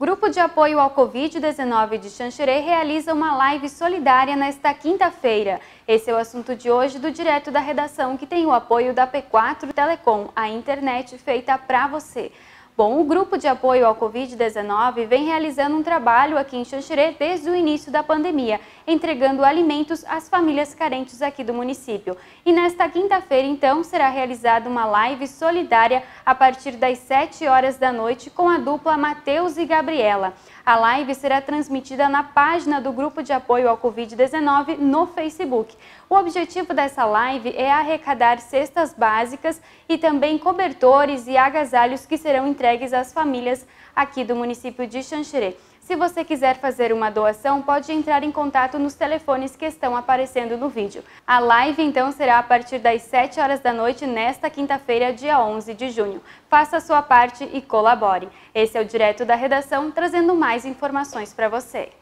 Grupo de Apoio ao Covid-19 de Xanxerê realiza uma live solidária nesta quinta-feira. Esse é o assunto de hoje do Direto da Redação, que tem o apoio da P4 Telecom, a internet feita para você. Bom, o Grupo de Apoio ao Covid-19 vem realizando um trabalho aqui em Xanxerê desde o início da pandemia, entregando alimentos às famílias carentes aqui do município. E nesta quinta-feira, então, será realizada uma live solidária a partir das 7 horas da noite com a dupla Matheus e Gabriela. A live será transmitida na página do Grupo de Apoio ao Covid-19 no Facebook. O objetivo dessa live é arrecadar cestas básicas e também cobertores e agasalhos que serão entregues entregues às famílias aqui do município de Xanxerê. Se você quiser fazer uma doação, pode entrar em contato nos telefones que estão aparecendo no vídeo. A live, então, será a partir das 7 horas da noite nesta quinta-feira, dia 11 de junho. Faça a sua parte e colabore. Esse é o Direto da Redação, trazendo mais informações para você.